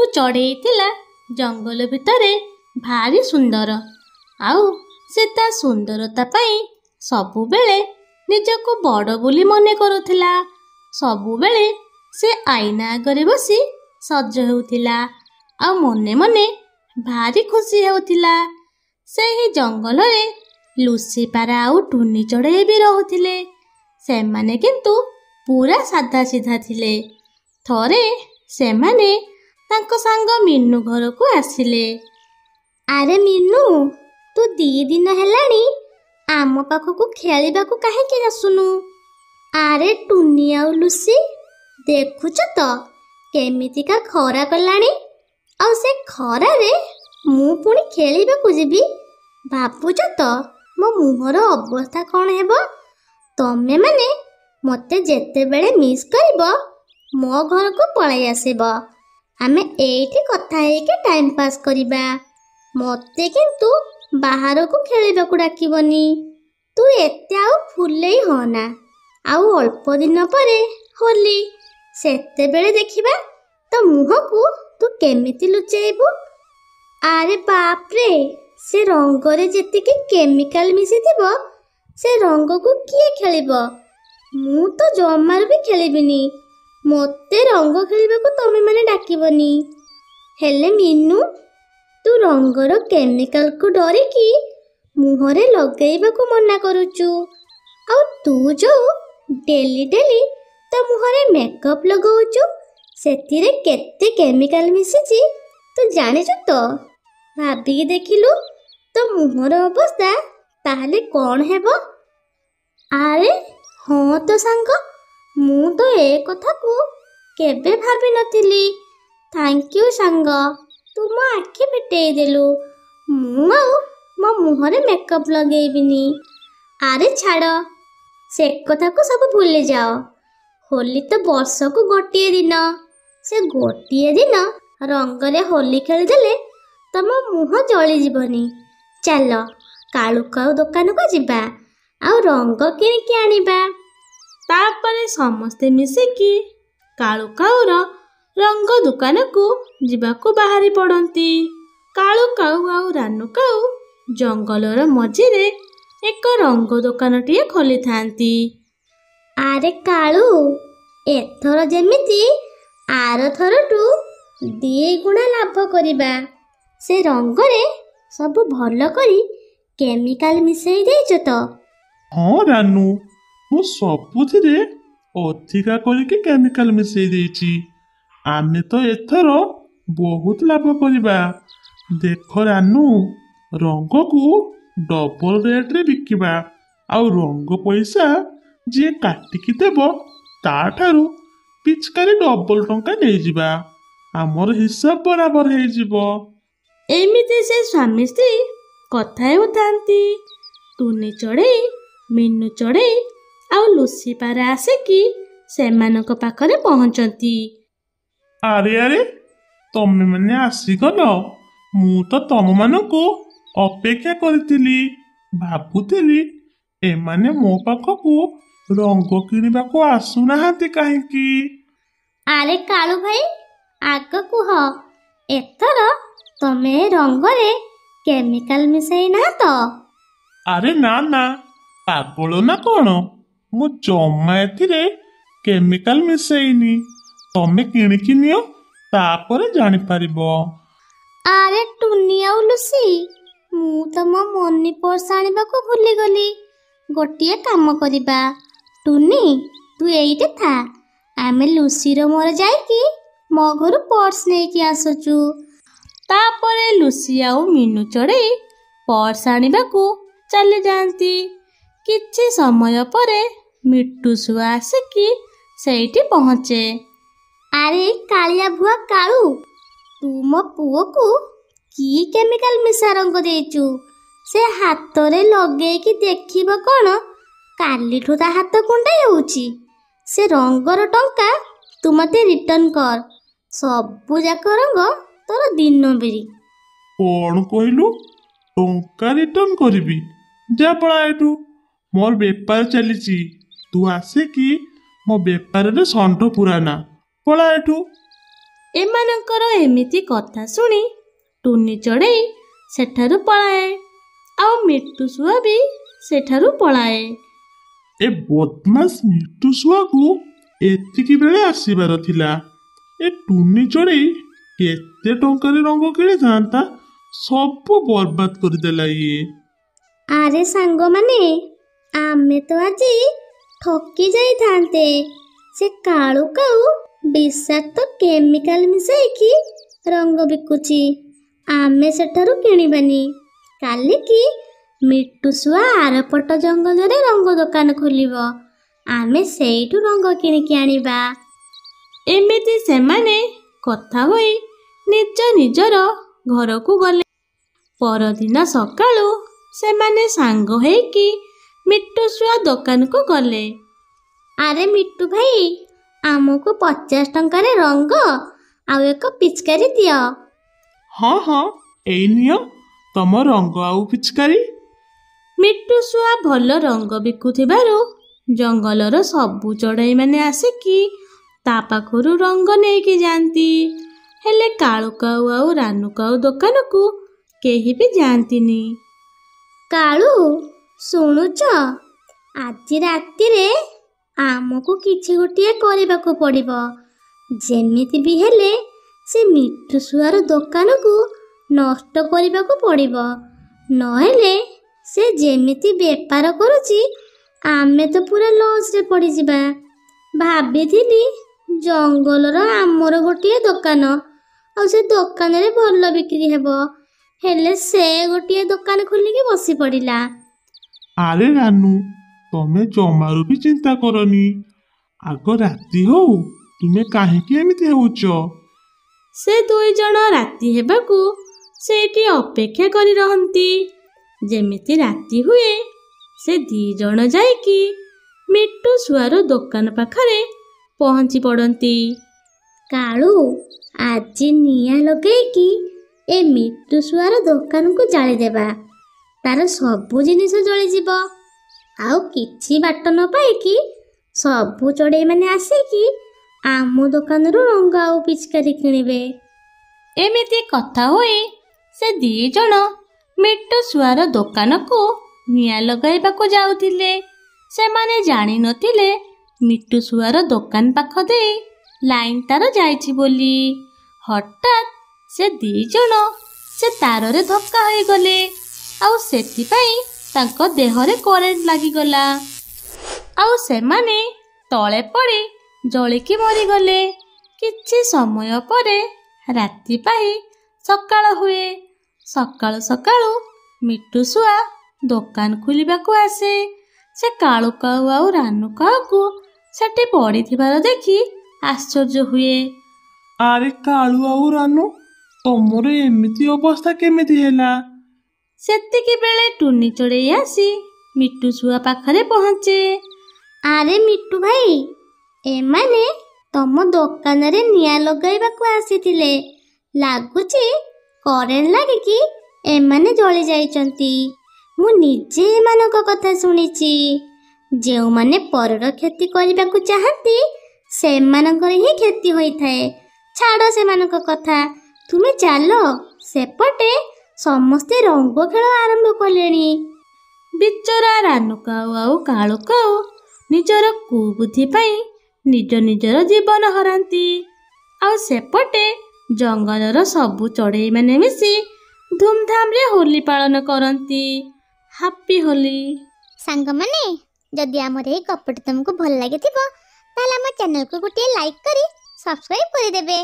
ମୁଁ ଚଢ଼େଇଥିଲା ଜଙ୍ଗଲ ଭିତରେ ଭାରି ସୁନ୍ଦର ଆଉ ସେ ତା ସୁନ୍ଦରତା ପାଇଁ ସବୁବେଳେ ନିଜକୁ ବଡ଼ ବୋଲି ମନେ କରୁଥିଲା ସବୁବେଳେ ସେ ଆଇନା ଆଗରେ ବସି ସଜ ହେଉଥିଲା ଆଉ ମନେ ମନେ ଭାରି ଖୁସି ହେଉଥିଲା ସେହି ଜଙ୍ଗଲରେ ଲୁସି ପାରା ଆଉ ଟୁନି ଚଢ଼େଇ ବି ରହୁଥିଲେ ସେମାନେ କିନ୍ତୁ ପୁରା ସାଧା ସିଧା ଥିଲେ ଥରେ ସେମାନେ ତାଙ୍କ ସାଙ୍ଗ ମିନୁ ଘରକୁ ଆସିଲେ ଆରେ ମିନୁ ତୁ ଦି ଦିନ ହେଲାଣି ଆମ ପାଖକୁ ଖେଳିବାକୁ କାହିଁକି ଆସୁନୁ ଆରେ ଟୁନି ଆଉ ଲୁସି ଦେଖୁଛ ତ କେମିତିକା ଖରା କଲାଣି ଆଉ ସେ ଖରାରେ ମୁଁ ପୁଣି ଖେଳିବାକୁ ଯିବି ଭାବୁଛ ତ ମୋ ମୁହଁର ଅବସ୍ଥା କ'ଣ ହେବ ତମେମାନେ ମୋତେ ଯେତେବେଳେ ମିସ୍ କରିବ ମୋ ଘରକୁ ପଳାଇ ଆସିବ ଆମେ ଏଇଠି କଥା ହେଇକି ଟାଇମ୍ ପାସ୍ କରିବା ମୋତେ କିନ୍ତୁ ବାହାରକୁ ଖେଳିବାକୁ ଡାକିବନି ତୁ ଏତେ ଆଉ ଫୁଲେଇ ହଅନା ଆଉ ଅଳ୍ପ ଦିନ ପରେ ହୋଲି ସେତେବେଳେ ଦେଖିବା ତ ମୁହଁକୁ ତୁ କେମିତି ଲୁଚେଇବୁ ଆରେ ବାପରେ ସେ ରଙ୍ଗରେ ଯେତିକି କେମିକାଲ ମିଶିଥିବ ସେ ରଙ୍ଗକୁ କିଏ ଖେଳିବ ମୁଁ ତ ଜମାରୁ ବି ଖେଳିବିନି ମୋତେ ରଙ୍ଗ ଖେଳିବାକୁ ତମେମାନେ ଡାକିବନି ହେଲେ ମିନୁ ତୁ ରଙ୍ଗର କେମିକାଲକୁ ଡରିକି ମୁହଁରେ ଲଗାଇବାକୁ ମନା କରୁଛୁ ଆଉ ତୁ ଯେଉଁ ଡେଲି ଡେଲି ତା ମୁହଁରେ ମେକଅପ୍ ଲଗାଉଛୁ ସେଥିରେ କେତେ କେମିକାଲ ମିଶିଛି ତୁ ଜାଣିଛୁ ତ ଭାବିକି ଦେଖିଲୁ ତ ମୁହଁର ଅବସ୍ଥା ତାହେଲେ କ'ଣ ହେବ ଆରେ ହଁ ତ ସାଙ୍ଗ ମୁଁ ତ ଏ କଥାକୁ କେବେ ଭାବିନଥିଲି ଥ୍ୟାଙ୍କ ୟୁ ସାଙ୍ଗ ତୁ ମୋ ଆଖି ଫିଟେଇ ଦେଲୁ ମୁଁ ଆଉ ମୋ ମୁହଁରେ ମେକଅପ୍ ଲଗେଇବିନି ଆରେ ଛାଡ଼ ସେ କଥାକୁ ସବୁ ଭୁଲିଯାଅ ହୋଲି ତ ବର୍ଷକୁ ଗୋଟିଏ ଦିନ ସେ ଗୋଟିଏ ଦିନ ରଙ୍ଗରେ ହୋଲି ଖେଳିଦେଲେ ତମ ମୁହଁ ଜଳିଯିବନି ଚାଲ କାଳୁ କାଉ ଦୋକାନକୁ ଯିବା ଆଉ ରଙ୍ଗ କିଣିକି ଆଣିବା ତାପରେ ସମସ୍ତେ ମିଶିକି କାଳୁ କାଉର ରଙ୍ଗ ଦୋକାନକୁ ଯିବାକୁ ବାହାରି ପଡ଼ନ୍ତି କାଳୁ କାଉ ଆଉ ରାନୁ କାଉ ଜଙ୍ଗଲର ମଝିରେ ଏକ ରଙ୍ଗ ଦୋକାନଟିଏ ଖୋଲିଥାନ୍ତି ଆରେ କାଳୁ ଏଥର ଯେମିତି ଆର ଥରଠୁ ଗୁଣା ଲାଭ କରିବା ସେ ରଙ୍ଗରେ ସବୁ ଭଲ କରି କେମିକାଲ ମିଶାଇ ଦେଇଛ ତ ହଁ Ranu musuwa putide o tika koli kika mi kalmi seideti a meto e toro buo hutla bokoli ba de kora nu rongo ku do polre tre biki ba au rongo poisa je katiki tebo ta taru pichkari do bol tonka neji ba amor hisab barabar heji ba emite se swamisti kothay uthanti tuni chore Minu ଚଢ଼େଇ ଆଉ Lucy ପାରା ଆସିକି ସେମାନଙ୍କ ପାଖରେ ପହଞ୍ଚନ୍ତି ଆରେ ଆରେ ତମେମାନେ ଆସିଗଲ ମୁଁ ତ ତମମାନଙ୍କୁ ଅପେକ୍ଷା କରିଥିଲି ଭାବୁଥିଲି ଏମାନେ ମୋ ପାଖକୁ ରଙ୍ଗ କିଣିବାକୁ ଆସୁନାହାନ୍ତି କାହିଁକି ଆରେ କାଳୁ ଭାଇ ଆଗ କୁହ ଏଥର ତମେ ରଙ୍ଗରେ କେମିକାଲ ମିଶାଇ ନା ତ ଆରେ ନା ନା ପାଗଳ ନା କ'ଣ ମୁଁ ଜମା ଏଥିରେ କେମିକାଲ ମିଶେଇନି ତମେ କିଣିକି ନିଅ ତାପରେ ଜାଣିପାରିବ ଆରେ ଟୁନି ଆଉ ଲୁସି ମୁଁ ତମ ମନି ପର୍ସ ଆଣିବାକୁ ଭୁଲିଗଲି ଗୋଟିଏ କାମ କରିବା ଟୁନି ତୁ ଏଇଠି ଥା ଆମେ ଲୁସିର ମୋର ଯାଇକି ମୋ ଘରୁ ପର୍ସ ନେଇକି ଆସୁଛୁ ତାପରେ ଲୁସି ଆଉ ମିନୁ ଚଢ଼େଇ ପର୍ସ ଆଣିବାକୁ ଚାଲିଯାଆନ୍ତି କିଛି ସମୟ ପରେ ମିଟୁ ଶୁଆ ଆସିକି ସେଇଠି ପହଞ୍ଚେ ଆରେ କାଳିଆ ଭୁଆ କାଳୁ ତୁ ମୋ ପୁଅକୁ କି କେମିକାଲ ମିଶା ରଙ୍ଗ ଦେଇଛୁ ସେ ହାତରେ ଲଗେଇକି ଦେଖିବ କ'ଣ କାଲିଠୁ ତା ହାତ କୁଣ୍ଡେଇ ହେଉଛି ସେ ରଙ୍ଗର ଟଙ୍କା ତୁ ମୋତେ ରିଟର୍ଣ୍ଣ କର ସବୁଯାକ ରଙ୍ଗ ତୋର ଦିନ ବିରି କ'ଣ କହିଲୁ ଟଙ୍କା ରିଟର୍ଣ୍ଣ କରିବି ଯା ପଳା ଏଠୁ ମୋର ବେପାର ଚାଲିଛି ତୁ ଆସିକି ମୋ ବେପାରରେ ଷଣ୍ଢ ପୁରାନା ପଳା ଏଠୁ ଏମାନଙ୍କର ଏମିତି କଥା ଶୁଣି ଟୁନି ଚଢ଼େଇ ସେଠାରୁ ପଳାଏ ଆଉ ମିଟୁ ଶୁଆ ବି ସେଠାରୁ ପଳାଏ ଏ ବଦମାସ ମିଟୁ ଶୁଆକୁ ଏତିକି ବେଳେ ଆସିବାର ଥିଲା ଏ ଟୁନି ଚଢ଼େଇ କେତେ ଟଙ୍କାରେ ରଙ୍ଗ କିଣିଥାନ୍ତା ସବୁ ବରବାଦ କରିଦେଲା ଇଏ ଆରେ ସାଙ୍ଗମାନେ ଆମେ ତ ଆଜି ଠକି ଯାଇଥାନ୍ତେ ସେ କାଳୁ କାଉ ବିଷାକ୍ତ କେମିକାଲ ମିଶାଇକି ରଙ୍ଗ ବିକୁଛି ଆମେ ସେଠାରୁ କିଣିବାନି କାଲିକି ମିଟୁଶୁଆ ଆରପଟ ଜଙ୍ଗଲରେ ରଙ୍ଗ ଦୋକାନ ଖୋଲିବ ଆମେ ସେଇଠୁ ରଙ୍ଗ କିଣିକି ଆଣିବା ଏମିତି ସେମାନେ କଥା ହୋଇ ନିଜ ନିଜର ଘରକୁ ଗଲେ ପରଦିନ ସକାଳୁ ସେମାନେ ସାଙ୍ଗ ହୋଇକି ମିଟୁ ଶୁଆ ଦୋକାନକୁ ଗଲେ ଆରେ ମିଟୁ ଭାଇ ଆମକୁ ପଚାଶ ଟଙ୍କାରେ ରଙ୍ଗ ଆଉ ଏକ ପିଚକାରୀ ଦିଅ ହଁ ହଁ ଏଇ ନିଅ ତମ ରଙ୍ଗ ଆଉ ପିଚକାରୀ ମିଟୁ ଶୁଆ ଭଲ ରଙ୍ଗ ବିକୁଥିବାରୁ ଜଙ୍ଗଲର ସବୁ ଚଢ଼େଇମାନେ ଆସିକି ତା ପାଖରୁ ରଙ୍ଗ ନେଇକି ଯାଆନ୍ତି ହେଲେ କାଳୁକାଉ ଆଉ ରାନୁକାଉ ଦୋକାନକୁ କେହି ବି ଯାଆନ୍ତିନି କାଳୁ ଶୁଣୁଛ ଆଜି ରାତିରେ ଆମକୁ କିଛି ଗୋଟିଏ କରିବାକୁ ପଡ଼ିବ ଯେମିତି ବି ହେଲେ ସେ ମିଠୁ ଶୁଆର ଦୋକାନକୁ ନଷ୍ଟ କରିବାକୁ ପଡ଼ିବ ନହେଲେ ସେ ଯେମିତି ବେପାର କରୁଛି ଆମେ ତ ପୁରା ଲସ୍ରେ ପଡ଼ିଯିବା ଭାବିଥିଲି ଜଙ୍ଗଲର ଆମର ଗୋଟିଏ ଦୋକାନ ଆଉ ସେ ଦୋକାନରେ ଭଲ ବିକ୍ରି ହେବ ହେଲେ ସେ ଗୋଟିଏ ଦୋକାନ ଖୋଲିକି ବସି ପଡ଼ିଲା আরে রানু তুমি জমার বি চিন্তা করনি আগ রাতি হও তুমি কাহিকি এমিতি হউচ সে দুই জন রাতি হেবাকু সেইটি অপেক্ষা করি রহন্তি যেমিতি রাতি হুয়ে সে দি জন যাই কি মিট্টু সুয়ার দোকান পাখরে পৌঁছি পড়ন্তি কালু আজি নিয়া লগাই কি এ মিট্টু সুয়ার দোকানকু জালি দেবা ତାର ସବୁ ଜିନିଷ ଜଳିଯିବ ଆଉ କିଛି ବାଟ ନ ପାଇକି ସବୁ ଚଢ଼େଇମାନେ ଆସିକି ଆମ ଦୋକାନରୁ ରଙ୍ଗ ଆଉ ପିଚକାରୀ କିଣିବେ ଏମିତି କଥା ହୋଇ ସେ ଦୁଇ ଜଣ ମିଟୁ ଶୁଆର ଦୋକାନକୁ ନିଆଁ ଲଗାଇବାକୁ ଯାଉଥିଲେ ସେମାନେ ଜାଣିନଥିଲେ ମିଟୁ ଶୁଆର ଦୋକାନ ପାଖ ଦେଇ ଲାଇନ୍ ତାର ଯାଇଛି ବୋଲି ହଠାତ୍ ସେ ଦୁଇ ଜଣ ସେ ତାରରେ ଧକ୍କା ହୋଇଗଲେ ଆଉ ସେଥିପାଇଁ ତାଙ୍କ ଦେହରେ କରେଣ୍ଟ ଲାଗିଗଲା ଆଉ ସେମାନେ ତଳେ ପଡ଼ି ଜଳିକି ମରିଗଲେ କିଛି ସମୟ ପରେ ରାତି ପାଇଁ ସକାଳ ହୁଏ ସକାଳୁ ସକାଳୁ ମିଟୁ ଶୁଆ ଦୋକାନ ଖୋଲିବାକୁ ଆସେ ସେ କାଳୁ କାଉ ଆଉ ରାନୁ କାଉକୁ ସେଠି ପଡ଼ିଥିବାର ଦେଖି ଆଶ୍ଚର୍ଯ୍ୟ ହୁଏ ଆରେ କାଳୁ ଆଉ ରାନୁ ତମର ଏମିତି ଅବସ୍ଥା କେମିତି ହେଲା ସେତିକି ବେଳେ ଟୁନି ଚଢ଼େଇ ଆସି ମିଟୁ ଶୁଆ ପାଖରେ ପହଞ୍ଚେ ଆରେ ମିଟୁ ଭାଇ ଏମାନେ ତମ ଦୋକାନରେ ନିଆଁ ଲଗାଇବାକୁ ଆସିଥିଲେ ଲାଗୁଛି କରେଣ୍ଟ ଲାଗିକି ଏମାନେ ଜଳି ଯାଇଛନ୍ତି ମୁଁ ନିଜେ ଏମାନଙ୍କ କଥା ଶୁଣିଛି ଯେଉଁମାନେ ପରର କ୍ଷତି କରିବାକୁ ଚାହାନ୍ତି ସେମାନଙ୍କର ହିଁ କ୍ଷତି ହୋଇଥାଏ ଛାଡ଼ ସେମାନଙ୍କ କଥା ତୁମେ ଚାଲ ସେପଟେ ସମସ୍ତେ ରଙ୍ଗ ଖେଳ ଆରମ୍ଭ କଲେଣି ବିଚରା ରାନୁକାଉ ଆଉ କାଳୁକାଉ ନିଜର କୁବୁଦ୍ଧି ପାଇଁ ନିଜ ନିଜର ଜୀବନ ହରାନ୍ତି ଆଉ ସେପଟେ ଜଙ୍ଗଲର ସବୁ ଚଢ଼େଇମାନେ ମିଶି ଧୁମଧାମରେ ହୋଲି ପାଳନ କରନ୍ତି ହାପି ହୋଲି ସାଙ୍ଗମାନେ ଯଦି ଆମର ଏହି ଗପଟି ତୁମକୁ ଭଲ ଲାଗିଥିବ ତାହେଲେ ଆମ ଚ୍ୟାନେଲକୁ ଗୋଟିଏ ଲାଇକ୍ କରି ସବସ୍କ୍ରାଇବ୍ କରିଦେବେ